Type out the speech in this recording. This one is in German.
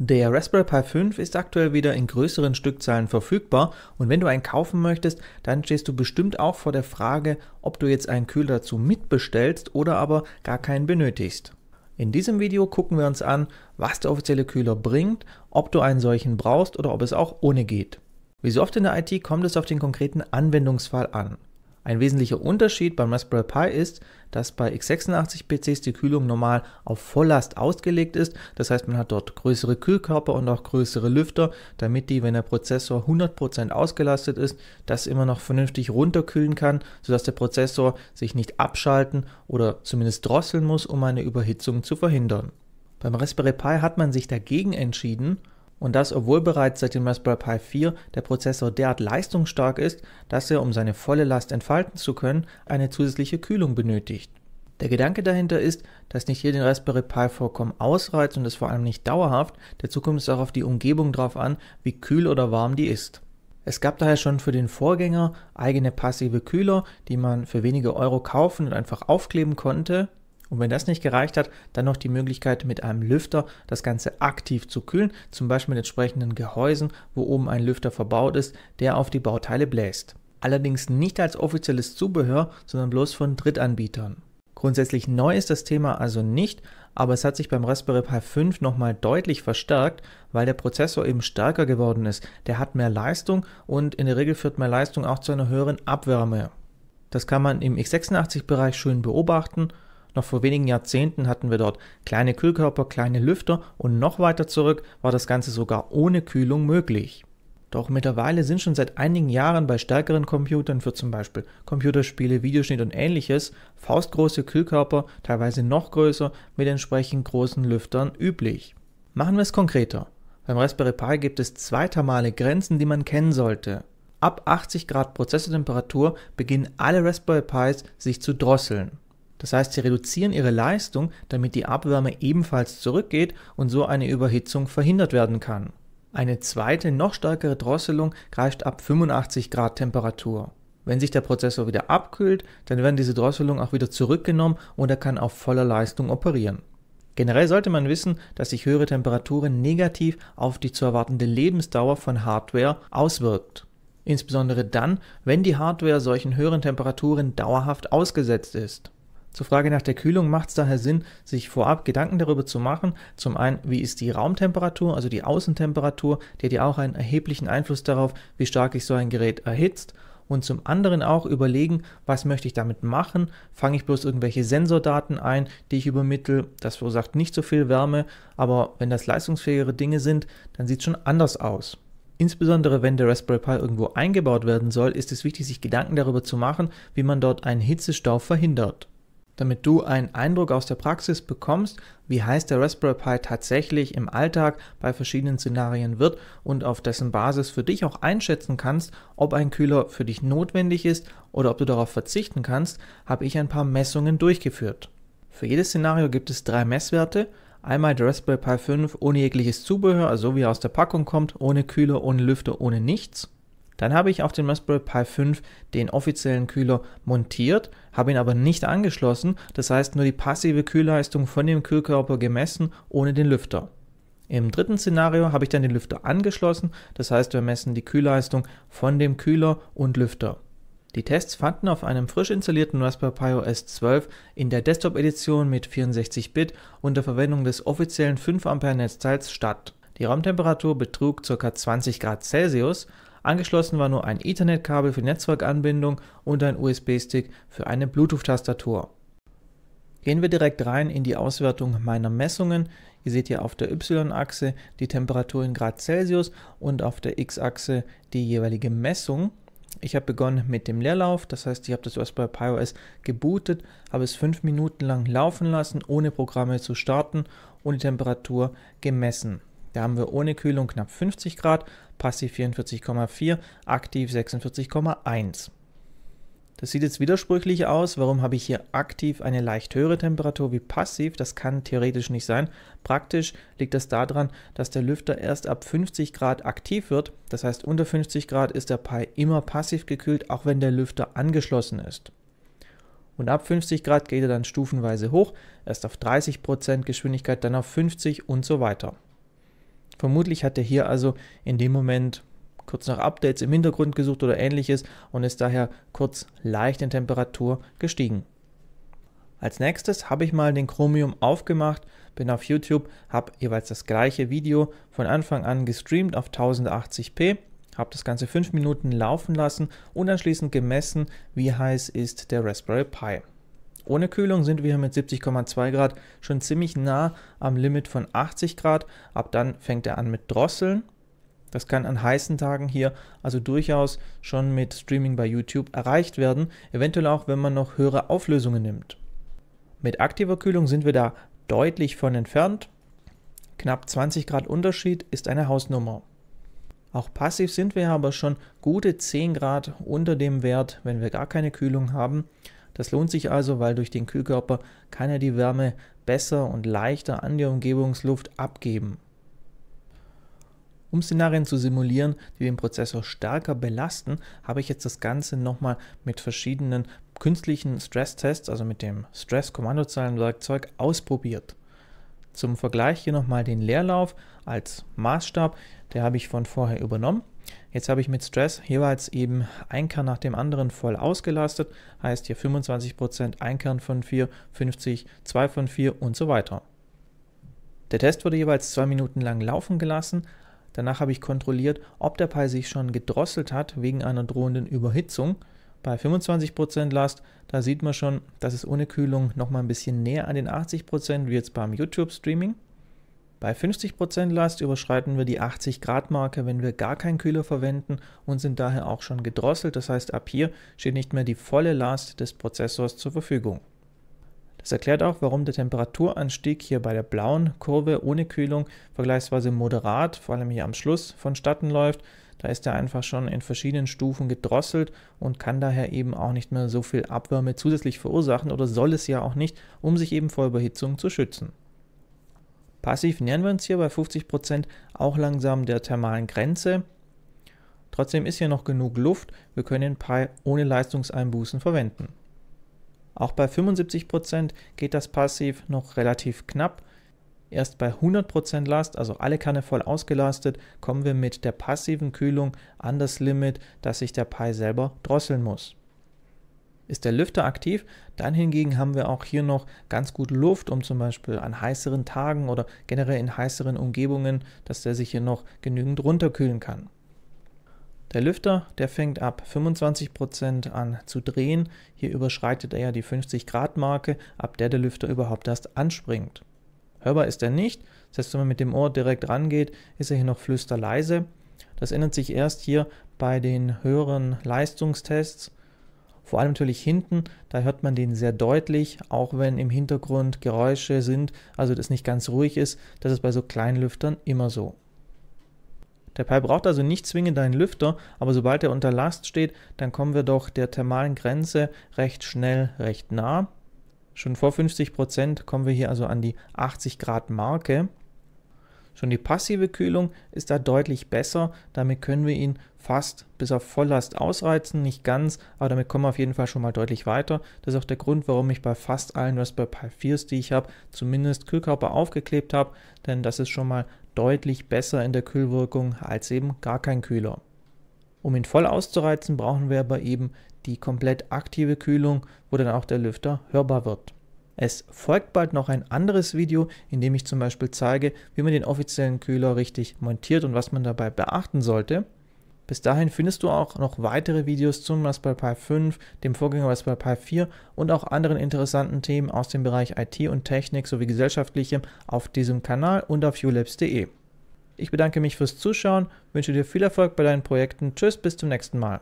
Der Raspberry Pi 5 ist aktuell wieder in größeren Stückzahlen verfügbar und wenn du einen kaufen möchtest, dann stehst du bestimmt auch vor der Frage, ob du jetzt einen Kühler dazu mitbestellst oder aber gar keinen benötigst. In diesem Video gucken wir uns an, was der offizielle Kühler bringt, ob du einen solchen brauchst oder ob es auch ohne geht. Wie so oft in der IT kommt es auf den konkreten Anwendungsfall an. Ein wesentlicher Unterschied beim Raspberry Pi ist, dass bei x86-PCs die Kühlung normal auf Volllast ausgelegt ist. Das heißt, man hat dort größere Kühlkörper und auch größere Lüfter, damit die, wenn der Prozessor 100% ausgelastet ist, das immer noch vernünftig runterkühlen kann, sodass der Prozessor sich nicht abschalten oder zumindest drosseln muss, um eine Überhitzung zu verhindern. Beim Raspberry Pi hat man sich dagegen entschieden und das, obwohl bereits seit dem Raspberry Pi 4 der Prozessor derart leistungsstark ist, dass er, um seine volle Last entfalten zu können, eine zusätzliche Kühlung benötigt. Der Gedanke dahinter ist, dass nicht hier den Raspberry Pi vollkommen ausreizt und es vor allem nicht dauerhaft, der Zukunft ist auch auf die Umgebung drauf an, wie kühl oder warm die ist. Es gab daher schon für den Vorgänger eigene passive Kühler, die man für wenige Euro kaufen und einfach aufkleben konnte. Und wenn das nicht gereicht hat, dann noch die Möglichkeit, mit einem Lüfter das Ganze aktiv zu kühlen, zum Beispiel mit entsprechenden Gehäusen, wo oben ein Lüfter verbaut ist, der auf die Bauteile bläst. Allerdings nicht als offizielles Zubehör, sondern bloß von Drittanbietern. Grundsätzlich neu ist das Thema also nicht, aber es hat sich beim Raspberry Pi 5 nochmal deutlich verstärkt, weil der Prozessor eben stärker geworden ist. Der hat mehr Leistung und in der Regel führt mehr Leistung auch zu einer höheren Abwärme. Das kann man im x86-Bereich schön beobachten noch vor wenigen Jahrzehnten hatten wir dort kleine Kühlkörper, kleine Lüfter und noch weiter zurück war das Ganze sogar ohne Kühlung möglich. Doch mittlerweile sind schon seit einigen Jahren bei stärkeren Computern für zum Beispiel Computerspiele, Videoschnitt und ähnliches faustgroße Kühlkörper, teilweise noch größer, mit entsprechend großen Lüftern üblich. Machen wir es konkreter. Beim Raspberry Pi gibt es zwei thermale Grenzen, die man kennen sollte. Ab 80 Grad Prozessortemperatur beginnen alle Raspberry Pis sich zu drosseln. Das heißt, sie reduzieren ihre Leistung, damit die Abwärme ebenfalls zurückgeht und so eine Überhitzung verhindert werden kann. Eine zweite, noch stärkere Drosselung greift ab 85 Grad Temperatur. Wenn sich der Prozessor wieder abkühlt, dann werden diese Drosselungen auch wieder zurückgenommen und er kann auf voller Leistung operieren. Generell sollte man wissen, dass sich höhere Temperaturen negativ auf die zu erwartende Lebensdauer von Hardware auswirkt. Insbesondere dann, wenn die Hardware solchen höheren Temperaturen dauerhaft ausgesetzt ist. Zur Frage nach der Kühlung macht es daher Sinn, sich vorab Gedanken darüber zu machen. Zum einen, wie ist die Raumtemperatur, also die Außentemperatur, die hat ja auch einen erheblichen Einfluss darauf, wie stark ich so ein Gerät erhitzt und zum anderen auch überlegen, was möchte ich damit machen? Fange ich bloß irgendwelche Sensordaten ein, die ich übermittle? Das verursacht nicht so viel Wärme, aber wenn das leistungsfähigere Dinge sind, dann sieht es schon anders aus. Insbesondere wenn der Raspberry Pi irgendwo eingebaut werden soll, ist es wichtig, sich Gedanken darüber zu machen, wie man dort einen Hitzestau verhindert damit du einen Eindruck aus der Praxis bekommst, wie heiß der Raspberry Pi tatsächlich im Alltag bei verschiedenen Szenarien wird und auf dessen Basis für dich auch einschätzen kannst, ob ein Kühler für dich notwendig ist oder ob du darauf verzichten kannst, habe ich ein paar Messungen durchgeführt. Für jedes Szenario gibt es drei Messwerte. Einmal der Raspberry Pi 5 ohne jegliches Zubehör, also wie er aus der Packung kommt, ohne Kühler, ohne Lüfter, ohne nichts. Dann habe ich auf den Raspberry Pi 5 den offiziellen Kühler montiert, habe ihn aber nicht angeschlossen, das heißt nur die passive Kühlleistung von dem Kühlkörper gemessen ohne den Lüfter. Im dritten Szenario habe ich dann den Lüfter angeschlossen, das heißt wir messen die Kühlleistung von dem Kühler und Lüfter. Die Tests fanden auf einem frisch installierten Raspberry Pi OS 12 in der Desktop-Edition mit 64-Bit unter Verwendung des offiziellen 5 Ampere Netzteils statt. Die Raumtemperatur betrug ca. 20 Grad Celsius Angeschlossen war nur ein Ethernet-Kabel für Netzwerkanbindung und ein USB-Stick für eine Bluetooth-Tastatur. Gehen wir direkt rein in die Auswertung meiner Messungen. Ihr seht hier auf der Y-Achse die Temperatur in Grad Celsius und auf der X-Achse die jeweilige Messung. Ich habe begonnen mit dem Leerlauf, das heißt, ich habe das Raspberry Pi OS gebootet, habe es fünf Minuten lang laufen lassen, ohne Programme zu starten und die Temperatur gemessen. Da haben wir ohne Kühlung knapp 50 Grad, passiv 44,4, aktiv 46,1. Das sieht jetzt widersprüchlich aus. Warum habe ich hier aktiv eine leicht höhere Temperatur wie passiv? Das kann theoretisch nicht sein. Praktisch liegt das daran, dass der Lüfter erst ab 50 Grad aktiv wird. Das heißt, unter 50 Grad ist der Pi immer passiv gekühlt, auch wenn der Lüfter angeschlossen ist. Und ab 50 Grad geht er dann stufenweise hoch, erst auf 30% Geschwindigkeit, dann auf 50 und so weiter. Vermutlich hat er hier also in dem Moment kurz nach Updates im Hintergrund gesucht oder ähnliches und ist daher kurz leicht in Temperatur gestiegen. Als nächstes habe ich mal den Chromium aufgemacht, bin auf YouTube, habe jeweils das gleiche Video von Anfang an gestreamt auf 1080p, habe das Ganze 5 Minuten laufen lassen und anschließend gemessen, wie heiß ist der Raspberry Pi. Ohne Kühlung sind wir mit 70,2 Grad schon ziemlich nah am Limit von 80 Grad. Ab dann fängt er an mit Drosseln. Das kann an heißen Tagen hier also durchaus schon mit Streaming bei YouTube erreicht werden, eventuell auch wenn man noch höhere Auflösungen nimmt. Mit aktiver Kühlung sind wir da deutlich von entfernt. Knapp 20 Grad Unterschied ist eine Hausnummer. Auch passiv sind wir aber schon gute 10 Grad unter dem Wert, wenn wir gar keine Kühlung haben. Das lohnt sich also, weil durch den Kühlkörper kann er die Wärme besser und leichter an die Umgebungsluft abgeben. Um Szenarien zu simulieren, die den Prozessor stärker belasten, habe ich jetzt das Ganze nochmal mit verschiedenen künstlichen Stresstests, also mit dem Stress-Kommandozeilenwerkzeug, ausprobiert. Zum Vergleich hier nochmal den Leerlauf als Maßstab, der habe ich von vorher übernommen Jetzt habe ich mit Stress jeweils eben ein Kern nach dem anderen voll ausgelastet, heißt hier 25% ein Kern von 4, 50, 2 von 4 und so weiter. Der Test wurde jeweils zwei Minuten lang laufen gelassen, danach habe ich kontrolliert, ob der Pi sich schon gedrosselt hat wegen einer drohenden Überhitzung. Bei 25% Last, da sieht man schon, dass es ohne Kühlung nochmal ein bisschen näher an den 80% wie jetzt beim YouTube-Streaming. Bei 50% Last überschreiten wir die 80 Grad Marke, wenn wir gar keinen Kühler verwenden und sind daher auch schon gedrosselt, das heißt ab hier steht nicht mehr die volle Last des Prozessors zur Verfügung. Das erklärt auch, warum der Temperaturanstieg hier bei der blauen Kurve ohne Kühlung vergleichsweise moderat, vor allem hier am Schluss, vonstatten läuft. Da ist er einfach schon in verschiedenen Stufen gedrosselt und kann daher eben auch nicht mehr so viel Abwärme zusätzlich verursachen oder soll es ja auch nicht, um sich eben vor Überhitzung zu schützen. Passiv nähern wir uns hier bei 50% auch langsam der thermalen Grenze. Trotzdem ist hier noch genug Luft, wir können den Pi ohne Leistungseinbußen verwenden. Auch bei 75% geht das Passiv noch relativ knapp. Erst bei 100% Last, also alle Kanne voll ausgelastet, kommen wir mit der passiven Kühlung an das Limit, dass sich der Pi selber drosseln muss ist der Lüfter aktiv. Dann hingegen haben wir auch hier noch ganz gut Luft, um zum Beispiel an heißeren Tagen oder generell in heißeren Umgebungen, dass der sich hier noch genügend runterkühlen kann. Der Lüfter, der fängt ab 25% an zu drehen. Hier überschreitet er ja die 50 Grad Marke, ab der der Lüfter überhaupt erst anspringt. Hörbar ist er nicht, Selbst wenn man mit dem Ohr direkt rangeht, ist er hier noch flüsterleise. Das ändert sich erst hier bei den höheren Leistungstests. Vor allem natürlich hinten, da hört man den sehr deutlich, auch wenn im Hintergrund Geräusche sind, also das nicht ganz ruhig ist. Das ist bei so kleinen Lüftern immer so. Der Pi braucht also nicht zwingend einen Lüfter, aber sobald er unter Last steht, dann kommen wir doch der thermalen Grenze recht schnell, recht nah. Schon vor 50% Prozent kommen wir hier also an die 80 Grad Marke. Schon die passive Kühlung ist da deutlich besser. Damit können wir ihn fast bis auf Volllast ausreizen. Nicht ganz, aber damit kommen wir auf jeden Fall schon mal deutlich weiter. Das ist auch der Grund, warum ich bei fast allen Raspberry Pi 4s, die ich habe, zumindest Kühlkörper aufgeklebt habe. Denn das ist schon mal deutlich besser in der Kühlwirkung als eben gar kein Kühler. Um ihn voll auszureizen, brauchen wir aber eben die komplett aktive Kühlung, wo dann auch der Lüfter hörbar wird. Es folgt bald noch ein anderes Video, in dem ich zum Beispiel zeige, wie man den offiziellen Kühler richtig montiert und was man dabei beachten sollte. Bis dahin findest du auch noch weitere Videos zum Raspberry Pi 5, dem Vorgänger Raspberry Pi 4 und auch anderen interessanten Themen aus dem Bereich IT und Technik sowie gesellschaftlichem auf diesem Kanal und auf ulabs.de. Ich bedanke mich fürs Zuschauen, wünsche dir viel Erfolg bei deinen Projekten. Tschüss, bis zum nächsten Mal.